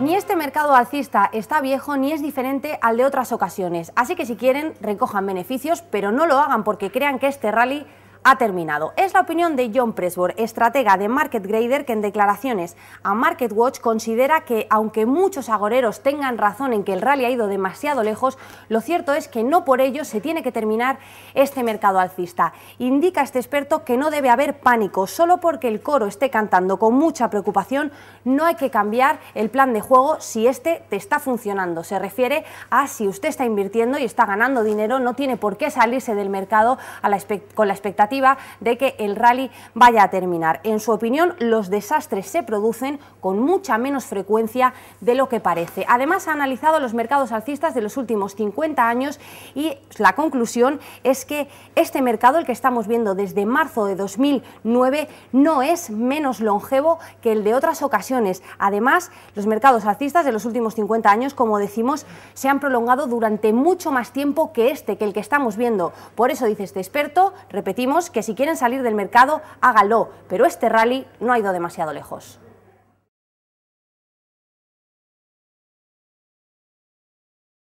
Ni este mercado alcista está viejo ni es diferente al de otras ocasiones, así que si quieren recojan beneficios, pero no lo hagan porque crean que este rally ha terminado. Es la opinión de John Presbor, estratega de Market Grader, que en declaraciones a Market Watch considera que, aunque muchos agoreros tengan razón en que el rally ha ido demasiado lejos, lo cierto es que no por ello se tiene que terminar este mercado alcista. Indica este experto que no debe haber pánico, solo porque el coro esté cantando con mucha preocupación, no hay que cambiar el plan de juego si este te está funcionando. Se refiere a si usted está invirtiendo y está ganando dinero, no tiene por qué salirse del mercado con la expectativa de que el rally vaya a terminar. En su opinión, los desastres se producen con mucha menos frecuencia de lo que parece. Además, ha analizado los mercados alcistas de los últimos 50 años y la conclusión es que este mercado, el que estamos viendo desde marzo de 2009, no es menos longevo que el de otras ocasiones. Además, los mercados alcistas de los últimos 50 años, como decimos, se han prolongado durante mucho más tiempo que este, que el que estamos viendo. Por eso dice este experto, repetimos, que si quieren salir del mercado, hágalo, pero este rally no ha ido demasiado lejos.